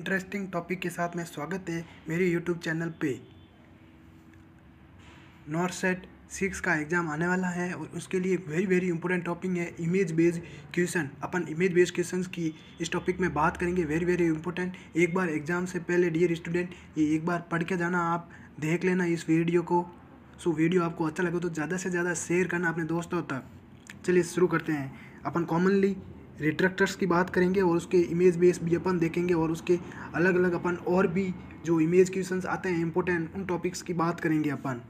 interesting topic के साथ मैं स्वागत है मेरे यूट्यूब चैनल पे नॉर्थ सेट सिक्स का एग्ज़ाम आने वाला है और उसके लिए वेरी वेरी इंपॉर्टेंट टॉपिक है इमेज बेस्ड क्वेश्चन अपन इमेज बेस्ड क्वेश्चंस की इस टॉपिक में बात करेंगे वेरी वेरी इंपॉर्टेंट एक बार एग्ज़ाम से पहले डियर स्टूडेंट ये एक बार पढ़ के जाना आप देख लेना इस वीडियो को सो वीडियो आपको अच्छा लगे तो ज़्यादा से ज़्यादा शेयर करना अपने दोस्तों तक चलिए शुरू करते हैं अपन कॉमनली रिट्रैक्टर्स की बात करेंगे और उसके इमेज बेस भी अपन देखेंगे और उसके अलग अलग अपन और भी जो इमेज क्वेश्चंस आते हैं इंपॉर्टेंट उन टॉपिक्स की बात करेंगे अपन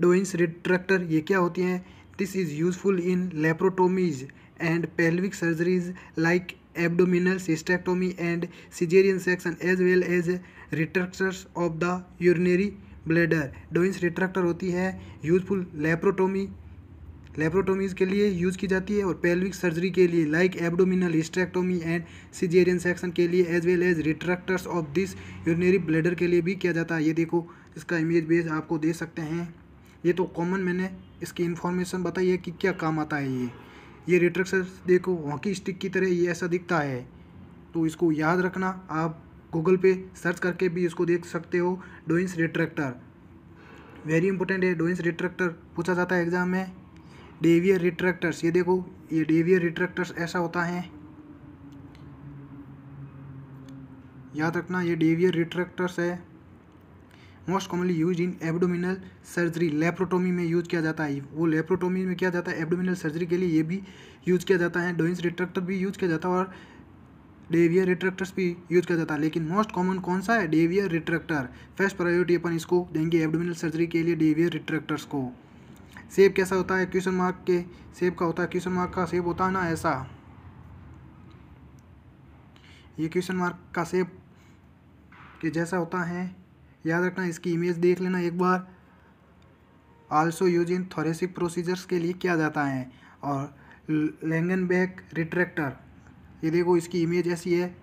डोइंस रिट्रैक्टर ये क्या होती हैं this is useful in laparotomies and pelvic surgeries like abdominal cystectomy and caesarean section as well as retractors of the urinary bladder Doyen's retractor होती है यूजफुल लेप्रोटोमी लेप्रोटोमीज के लिए यूज़ की जाती है और पेल्विक सर्जरी के लिए like abdominal hysterectomy and caesarean section के लिए as well as retractors of this urinary bladder के लिए भी किया जाता है ये देखो इसका इमेज बेस आपको दे सकते हैं ये तो कॉमन मैंने इसकी इन्फॉर्मेशन बताई है कि क्या काम आता है ये ये रिट्रैक्टर देखो हॉकी स्टिक की तरह ये ऐसा दिखता है तो इसको याद रखना आप गूगल पे सर्च करके भी इसको देख सकते हो डोइंस रिट्रैक्टर वेरी इंपॉर्टेंट है डोइंस रिट्रैक्टर पूछा जाता है एग्जाम में डेवियर रिट्रैक्टर्स ये देखो ये डेवियर रिट्रैक्टर्स ऐसा होता है याद रखना ये डेवियर रिट्रैक्टर्स है most commonly use in abdominal surgery laparotomy में यूज किया जाता है वो लेप्रोटोमी में किया जाता है एब्डोमिनल सर्जरी के लिए ये भी यूज किया जाता है डोइंस रिट्रैक्टर भी यूज किया जाता है और डेवियर रिट्रैक्टर्स भी यूज किया जाता है लेकिन मोस्ट कॉमन कौन सा है डेवियर रिट्रैक्टर फर्स्ट प्रायोरिटी अपन इसको देंगे एब्डोमिनल सर्जरी के लिए डेवियर रिट्रैक्टर्स को सेब कैसा होता है क्वेश्चन मार्क के सेब का होता है क्वेश्चन मार्क का सेब होता है ना ऐसा ये क्वेश्चन मार्क का सेब के जैसा होता है याद रखना इसकी इमेज देख लेना एक बार also use in thoracic procedures के लिए किया जाता है और लेंगन बैक रिट्रैक्टर ये देखो इसकी इमेज ऐसी है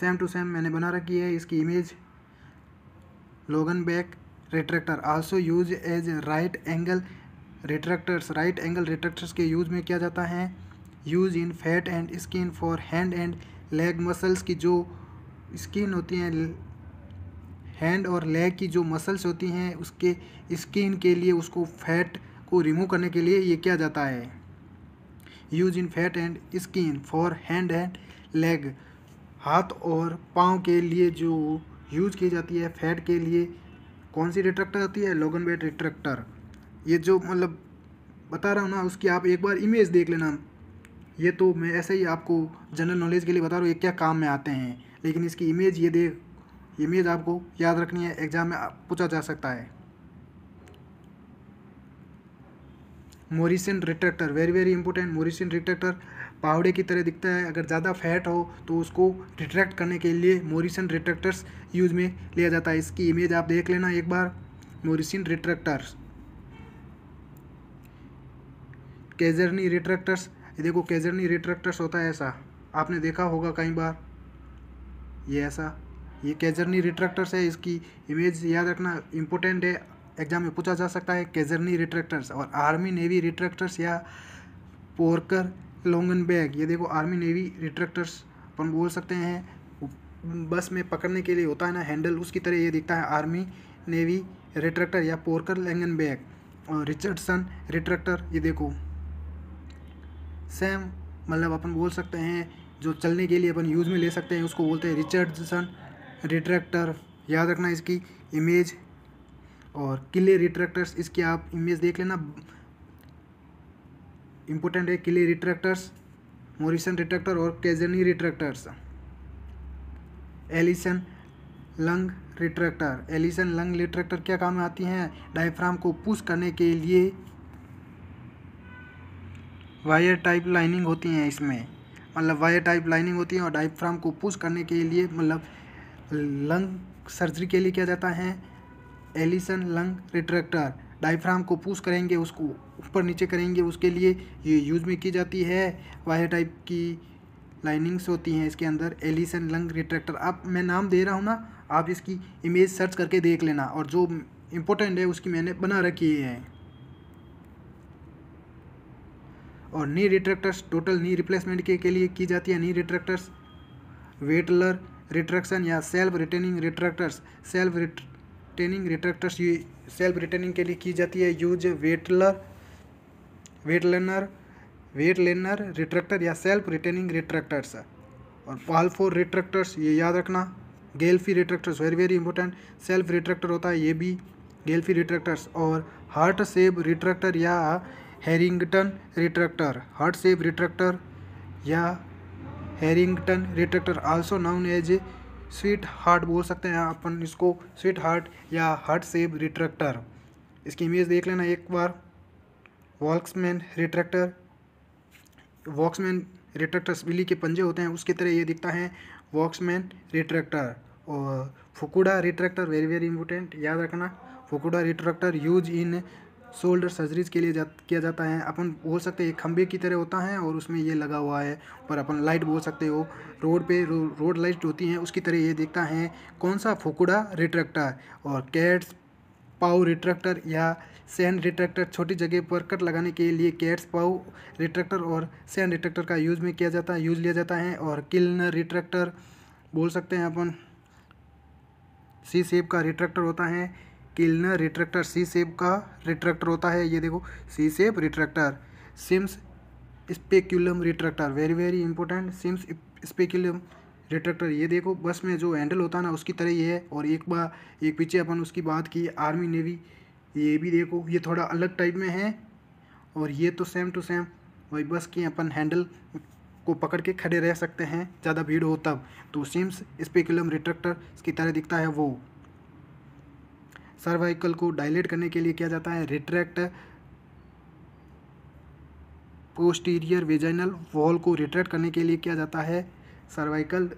सेम टू सेम मैंने बना रखी है इसकी image Langenbeck retractor also use as right angle retractors right angle retractors के यूज़ में किया जाता है use in fat and skin for hand and leg muscles की जो स्किन होती हैं हैंड और लेग की जो मसल्स होती हैं उसके स्किन के लिए उसको फैट को रिमूव करने के लिए ये किया जाता है use in fat and skin for hand and leg हाथ और पाँव के लिए जो यूज की जाती है फैट के लिए कौन सी रिट्रैक्टर आती है लोगन बेट रिट्रैक्टर ये जो मतलब बता रहा हूँ ना उसकी आप एक बार इमेज देख लेना ये तो मैं ऐसे ही आपको जनरल नॉलेज के लिए बता रहा हूँ ये क्या काम में आते हैं लेकिन इसकी इमेज ये देख इमेज आपको याद रखनी है एग्ज़ाम में पूछा जा सकता है Morrison retractor very very important Morrison retractor पावड़े की तरह दिखता है अगर ज़्यादा फैट हो तो उसको रिट्रैक्ट करने के लिए मोरिसन रिट्रैक्टर्स यूज में लिया जाता है इसकी इमेज आप देख लेना एक बार मोरिसन रिट्रैक्टर्स केजरनी रिट्रैक्टर्स ये देखो केजरनी रिट्रैक्टर्स होता है ऐसा आपने देखा होगा कई बार ये ऐसा ये केजरनी रिट्रैक्टर्स है इसकी इमेज याद रखना इम्पोर्टेंट है एग्जाम में पूछा जा सकता है केजरनी रिट्रैक्टर्स और आर्मी नेवी रिट्रैक्टर्स या पोरकर लोंगन बैग ये देखो आर्मी नेवी रिट्रैक्टर्स अपन बोल सकते हैं बस में पकड़ने के लिए होता है ना हैंडल उसकी तरह ये दिखता है आर्मी नेवी रिट्रैक्टर या पोरकर लेंगन बैग और रिचर्डसन रिट्रैक्टर ये देखो सेम मतलब अपन बोल सकते हैं जो चलने के लिए अपन यूज़ में ले सकते हैं उसको बोलते हैं रिचर्डसन रिट्रैक्टर याद रखना इसकी इमेज और किले रिट्रैक्टर्स इसकी आप इमेज देख लेना इम्पोर्टेंट है किले रिट्रैक्टर्स मोरिसन रिट्रैक्टर और Czerny retractors Allison lung retractor Allison lung retractor क्या काम में आती हैं डायफ्राम को पुश करने के लिए वायर टाइप लाइनिंग होती हैं इसमें मतलब वायर टाइप लाइनिंग होती है और डायफ्राम को पुश करने के लिए मतलब लंग सर्जरी के लिए किया जाता है एलिसन लंग रिट्रैक्टर डायफ्राम को पुश करेंगे उसको ऊपर नीचे करेंगे उसके लिए ये यूज में की जाती है वायर टाइप की लाइनिंग्स होती हैं इसके अंदर एलिसन लंग रिट्रैक्टर आप मैं नाम दे रहा हूँ ना आप इसकी इमेज सर्च करके देख लेना और जो इम्पोर्टेंट है उसकी मैंने बना रखी है और नी रिट्रैक्टर्स टोटल नी रिप्लेसमेंट के, के लिए की जाती है नी रिट्रैक्टर्स वेटलर रिट्रैक्शन या self retaining retractors self retaining retractors self retaining के लिए की जाती है use Weitlaner Weitlaner Weitlaner retractor या सेल्फ रिटेनिंग रिट्रैक्टर्स और पाल फोर रिट्रैक्टर्स ये याद रखना Gelpi retractors very very important self retractor होता है ये भी गेल्फी रिट्रैक्टर्स और हार्ट सेब रिट्रैक्टर या Harrington retractor heart shape retractor या Harrington retractor also known as sweet heart बोल सकते हैं अपन इसको स्वीट हार्ट या हार्ट सेप रिट्रैक्टर इसकी इमेज देख लेना एक बार वॉक्समैन रिट्रैक्टर वॉक्समैन रिट्रैक्टर बिल्ली के पंजे होते हैं उसकी तरह ये दिखता है वॉक्समैन रिट्रैक्टर और Fukuda retractor very very important याद रखना Fukuda retractor use in shoulder surgeries के लिए जा, किया जाता है अपन बोल सकते हैं खंबे की तरह होता है और उसमें ये लगा हुआ है पर अपन लाइट बोल सकते हो रोड पे रो, रोड लाइट होती हैं उसकी तरह ये देखता है कौन सा फोकुड़ा रिट्रैक्टर और कैट्स पाव रिट्रैक्टर या सैन रिट्रैक्टर छोटी जगह पर कट लगाने के लिए कैट्स पाव रिट्रैक्टर और सैन रिट्रैक्टर का यूज़ में किया जाता है यूज़ लिया जाता है और किलनर रिट्रैक्टर बोल सकते हैं अपन सी सेप का रिट्रैक्टर होता है किलनर रिट्रैक्टर सी सेप का रिट्रैक्टर होता है ये देखो C shape retractor Sims speculum retractor very very important Sims speculum retractor ये देखो बस में जो हैंडल होता है ना उसकी तरह ये है और एक बार एक पीछे अपन उसकी बात की आर्मी नेवी ये भी देखो ये थोड़ा अलग टाइप में है और ये तो सेम टू सेम वही बस की अपन हैंडल को पकड़ के खड़े रह सकते हैं ज़्यादा भीड़ हो तब तो सिम्स स्पेक्यूलम रिट्रैक्टर की तरह दिखता है वो सर्वाइकल को डायलेट करने के लिए किया जाता है रिट्रैक्ट पोस्टीरियर वेजाइनल वॉल को रिट्रैक्ट करने के लिए किया जाता है सर्वाइकल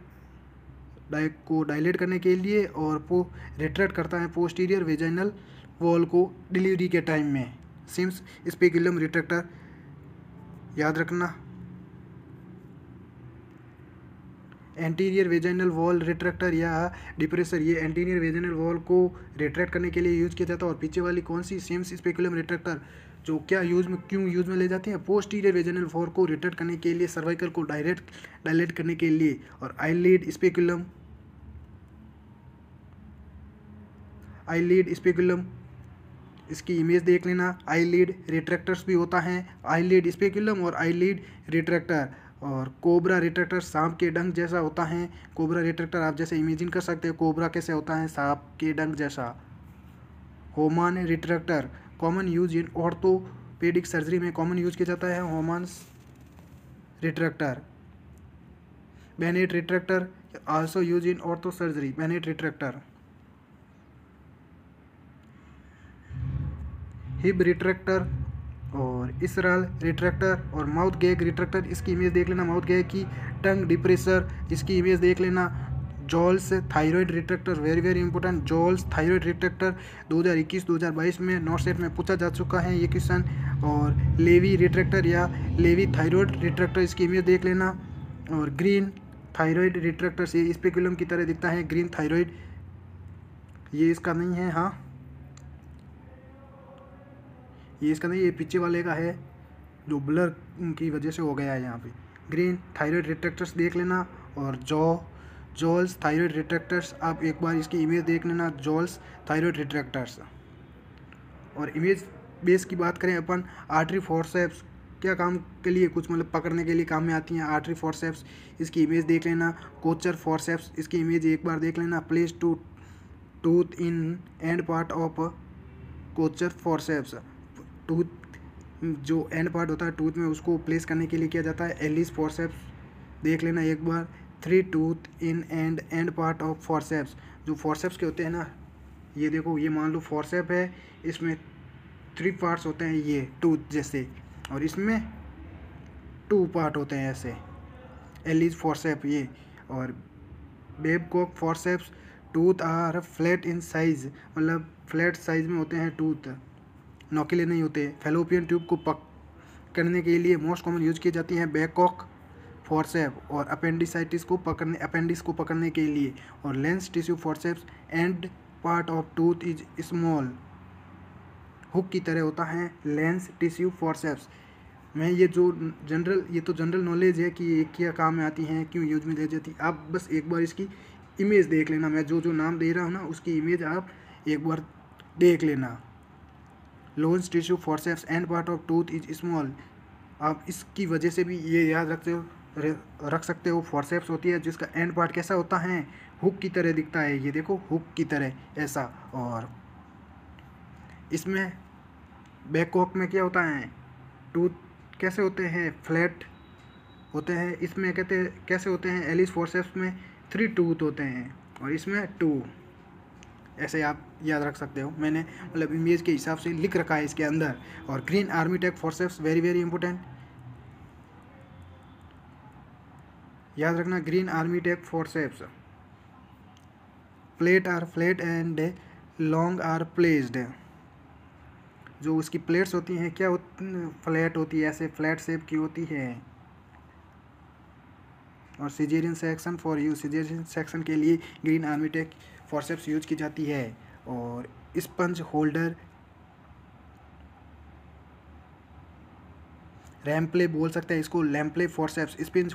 डाइ को डायलेट करने के लिए और पो रिट्रैक्ट करता है पोस्टीरियर वेजाइनल वॉल को डिलीवरी के टाइम में सिम्स स्पेकुलम रिट्रैक्टर याद रखना एंटीरियर वेजाइनल वॉल रिट्रैक्टर या डिप्रेसर ये एंटीरियर वेजाइनल वॉल को रिट्रैक्ट करने के लिए यूज किया जाता है और पीछे वाली कौन सी सेम्स स्पेकुलम रिट्रैक्टर जो क्या यूज में क्यों यूज में ले जाते हैं पोस्टीरियर वेजनल फोर को रिट्रैक्ट करने के लिए सर्वाइकल को डायरेक्ट डायलेट करने के लिए और आईलीड स्पेकुलम लीड स्पेकुलम इसकी इमेज देख लेना लीड रिट्रैक्टर्स भी होता है लीड स्पेकुलम और लीड रिट्रैक्टर और कोबरा रिट्रैक्टर सांप के डंक जैसा होता है कोबरा रिट्रैक्टर आप जैसे इमेजिन कर सकते हो कोबरा कैसे होता है सांप के डंक जैसा Hohmann retractor common use in orthopaedic surgery में कॉमन यूज किया जाता है Hohmann retractor Bennett retractor also use in ortho surgery Bennett retractor hip retractor और इसरल रिट्रैक्टर और माउथ गैग रिट्रैक्टर इसकी इमेज देख लेना माउथ गैग की टंग डिप्रेसर इसकी इमेज देख लेना Joll's thyroid retractor very very important Joll's thyroid retractor 2021-2022 में नॉर्थ सेट में पूछा जा चुका है ये क्वेश्चन और लेवी रिट्रैक्टर या लेवी थायराइड रिट्रैक्टर इसकी इमेज देख लेना और ग्रीन थायराइड रिट्रैक्टर से स्पेकुलम की तरह दिखता है ग्रीन थायराइड ये इसका नहीं है हाँ ये इसका नहीं ये पीछे वाले का है जो ब्लर की वजह से हो गया है यहाँ पे ग्रीन थायराइड रिट्रैक्टर्स देख लेना और जॉ जॉल्स थायराइड रिट्रैक्टर्स आप एक बार इसकी इमेज देख लेना जॉल्स थायराइड रिट्रैक्टर्स और इमेज बेस की बात करें अपन आर्टरी फोरसेप्स क्या काम के लिए कुछ मतलब पकड़ने के लिए काम में आती हैं आर्टरी फोरसेप्स इसकी इमेज देख लेना कोचर फोरसेप्स इसकी इमेज एक बार देख लेना place two tooth in end part of Kocher forceps tooth जो एंड पार्ट होता है टूथ में उसको प्लेस करने के लिए किया जाता है एलिस फोरसेप्स देख लेना एक बार three tooth in end end part of forceps जो फोरसेप्स के होते हैं ना ये देखो ये मान लो फोरसेप है इसमें थ्री पार्ट्स होते हैं ये टूथ जैसे और इसमें टू पार्ट होते हैं ऐसे एलिज फोरसेप ये और Babcock forceps tooth are flat in size मतलब फ्लैट साइज़ में होते हैं टूथ नौकेले नहीं होते फेलोपियन ट्यूब को पक करने के लिए मोस्ट कॉमन यूज की जाती है बैकॉक फोरसेप और अपेंडिसाइटिस को पकड़ने अपेंडिक्स को पकड़ने के लिए और Lane's tissue forceps end part of tooth is small hook की तरह होता है लेंस टिश्यू फोरसेप्स मैं ये जो जनरल ये तो जनरल नॉलेज है कि ये क्या काम में आती हैं क्यों यूज में ले जाती आप बस एक बार इसकी इमेज देख लेना मैं जो जो नाम दे रहा हूँ ना उसकी इमेज आप एक बार देख लेना Lane's tissue forceps end part of tooth is small आप इसकी वजह से भी ये याद रखते हो रख सकते हो फॉरसेप्स होती है जिसका एंड पार्ट कैसा होता है हुक की तरह दिखता है ये देखो हुक की तरह ऐसा और इसमें बैकॉक में क्या होता है टूथ कैसे होते हैं फ्लैट होते हैं इसमें कहते कैसे होते हैं एलिस फोरसेप्स में थ्री टूथ होते हैं और इसमें टू ऐसे आप याद रख सकते हो मैंने मतलब इमेज के हिसाब से लिख रखा है इसके अंदर और Green Armytage forceps very very important याद रखना Green Armytage forceps plate are flat and long are placed जो उसकी प्लेट्स होती हैं क्या फ्लैट होती है ऐसे फ्लैट शेप की होती है और caesarean section for use caesarean section के लिए Green Armytage forceps use की जाती है और स्पंज होल्डर रैम्पले बोल सकते हैं इसको Rampley forceps sponge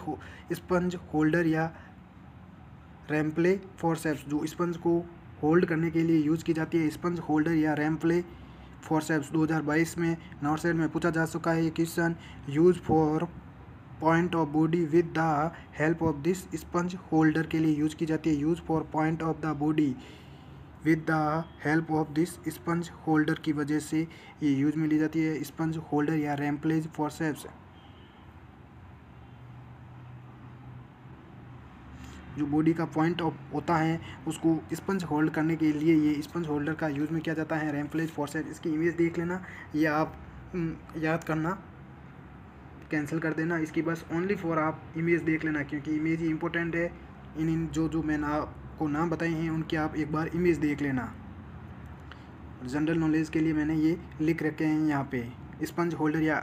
sponge holder या रैम्पले फॉरसेप्स जो स्पंज को होल्ड करने के लिए यूज़ की जाती है स्पंज होल्डर या रैम्पले फॉरसेप्स 2022 में नॉर्थ साइड में पूछा जा चुका है ये question use for point of body with the help of this sponge holder के लिए यूज की जाती है use for point of the body with the help of this sponge holder की वजह से ये यूज में ली जाती है स्पंज होल्डर या रैम्पलेज सेप्स जो बॉडी का पॉइंट ऑफ होता है उसको स्पंज होल्ड करने के लिए ये स्पंज होल्डर का यूज़ में किया जाता है रैम्पलेज सेप्स इसकी इमेज देख लेना ये आप हम्म, याद करना कैंसिल कर देना इसकी बस ओनली फॉर आप इमेज देख लेना क्योंकि इमेज ही इंपॉर्टेंट है इन इन जो जो मैंने आपको नाम बताए हैं उनकी आप एक बार इमेज देख लेना जनरल नॉलेज के लिए मैंने ये लिख रखे हैं यहाँ पे स्पंज होल्डर या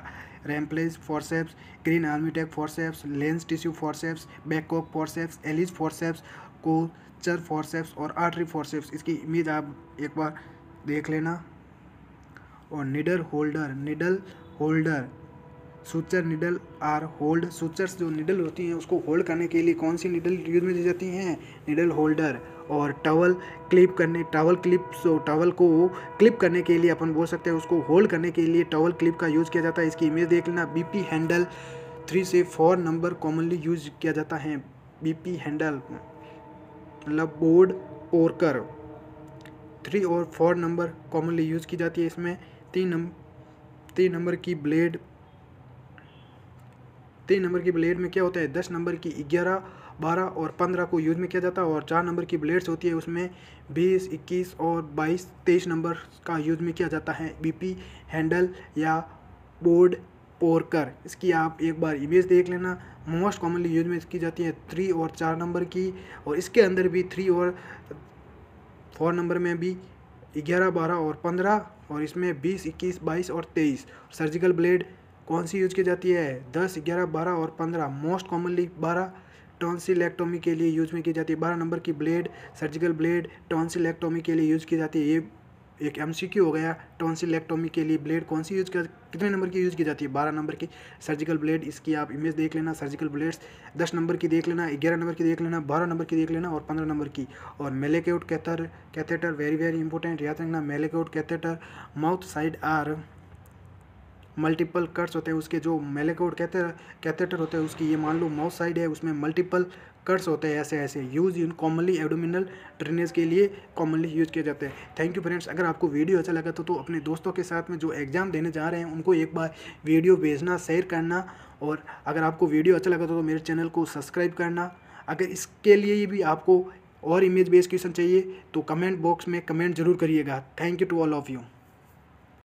Rampley's forceps Green Armytage forceps Lane's tissue forceps Babcock forceps Allis forceps Kocher forceps और आर्टरी फोरसेप्स इसकी इमेज आप एक बार देख लेना और needle holder needle holder suture needle are hold sutures जो निडल होती हैं उसको होल्ड करने के लिए कौन सी निडल यूज़ में दी जाती हैं निडल होल्डर और टवल क्लिप करने टवल क्लिप सो टवल को क्लिप करने के लिए अपन बोल सकते हैं उसको होल्ड करने के लिए टवल क्लिप का यूज़ किया जाता है इसकी इमेज देख लेना पी हैंडल थ्री से फोर नंबर कॉमनली यूज किया जाता है पी हैंडल मतलब बोर्ड ओरकर थ्री और फोर नंबर कॉमनली यूज़ की जाती है इसमें तीन नंबर तीन नंबर की ब्लेड तीन नंबर की ब्लेड में क्या होता है दस नंबर की ग्यारह बारह और पंद्रह को यूज़ में किया जाता है और चार नंबर की ब्लेड्स होती है उसमें बीस इक्कीस और बाईस तेईस नंबर का यूज़ में किया जाता है बीपी हैंडल या बोर्ड पोरकर इसकी आप एक बार इमेज देख लेना मोस्ट कॉमनली यूज में इसकी जाती है थ्री और चार नंबर की और इसके अंदर भी थ्री और फोर नंबर में भी ग्यारह बारह और पंद्रह और इसमें बीस इक्कीस बाईस और तेईस सर्जिकल ब्लेड कौन सी यूज की जाती है दस ग्यारह बारह और पंद्रह मोस्ट कॉमनली बारह टॉन्सिलेक्टोमी के लिए यूज में की जाती है बारह नंबर की ब्लेड सर्जिकल ब्लेड टॉन्सिलेक्टोमी के लिए यूज की जाती है ये एक एम हो गया टॉन्सिलेक्टोमी के लिए ब्लेड कौन सी यूज कर कितने नंबर की यूज की जाती है बारह नंबर की सर्जिकल ब्लेड इसकी आप इमेज देख लेना सर्जिकल ब्लेड्स दस नंबर की देख लेना ग्यारह नंबर की देख लेना बारह नंबर की देख लेना और पंद्रह नंबर की और Malecot cath catheter very very important याद रखना Malecot catheter mouth side are multiple cuts होते हैं उसके जो मेलेकोड कैथे कैथेटर होते हैं उसकी ये मान लो माउथ साइड है उसमें मल्टीपल कट्स होते हैं ऐसे ऐसे use in commonly abdominal drainage के लिए कॉमनली यूज़ किए जाते हैं थैंक यू फ्रेंड्स अगर आपको वीडियो अच्छा लगा तो, तो अपने दोस्तों के साथ में जो एग्ज़ाम देने जा रहे हैं उनको एक बार वीडियो भेजना शेयर करना और अगर आपको वीडियो अच्छा लगा तो, तो मेरे चैनल को सब्सक्राइब करना अगर इसके लिए भी आपको और इमेज बेस्ड क्वेश्चन चाहिए तो कमेंट बॉक्स में कमेंट जरूर करिएगा thank you to all of you